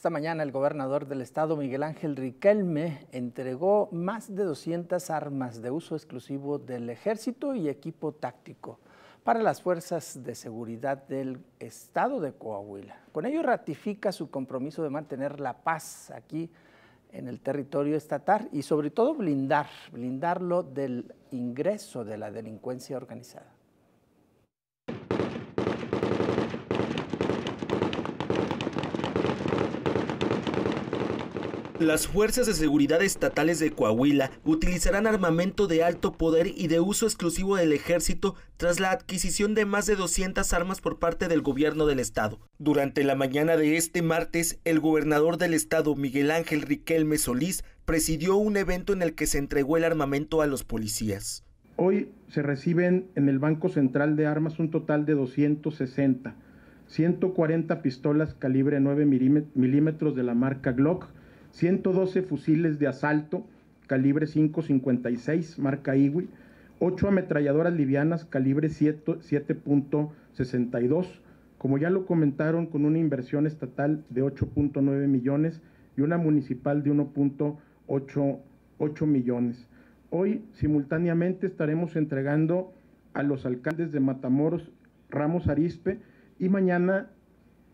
Esta mañana el gobernador del estado, Miguel Ángel Riquelme, entregó más de 200 armas de uso exclusivo del ejército y equipo táctico para las fuerzas de seguridad del estado de Coahuila. Con ello ratifica su compromiso de mantener la paz aquí en el territorio estatal y sobre todo blindar, blindarlo del ingreso de la delincuencia organizada. Las fuerzas de seguridad estatales de Coahuila utilizarán armamento de alto poder y de uso exclusivo del ejército tras la adquisición de más de 200 armas por parte del gobierno del estado. Durante la mañana de este martes, el gobernador del estado, Miguel Ángel Riquelme Solís, presidió un evento en el que se entregó el armamento a los policías. Hoy se reciben en el Banco Central de Armas un total de 260, 140 pistolas calibre 9 milímetros de la marca Glock, 112 fusiles de asalto calibre 5.56 marca IWI, 8 ametralladoras livianas calibre 7.62, como ya lo comentaron, con una inversión estatal de 8.9 millones y una municipal de 1.88 millones. Hoy simultáneamente estaremos entregando a los alcaldes de Matamoros, Ramos Arispe, y mañana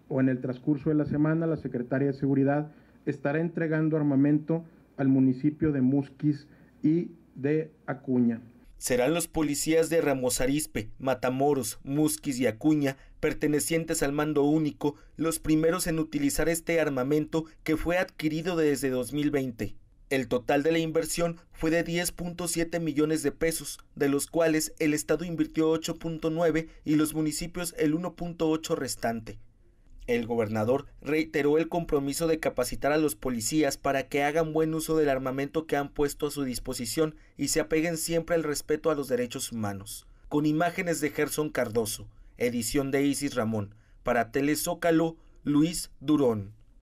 o en el transcurso de la semana la secretaria de Seguridad estará entregando armamento al municipio de Musquis y de Acuña. Serán los policías de Ramos Arispe, Matamoros, Musquis y Acuña, pertenecientes al mando único, los primeros en utilizar este armamento que fue adquirido desde 2020. El total de la inversión fue de 10.7 millones de pesos, de los cuales el Estado invirtió 8.9 y los municipios el 1.8 restante. El gobernador reiteró el compromiso de capacitar a los policías para que hagan buen uso del armamento que han puesto a su disposición y se apeguen siempre al respeto a los derechos humanos. Con imágenes de Gerson Cardoso, edición de Isis Ramón, para Telezócalo, Luis Durón.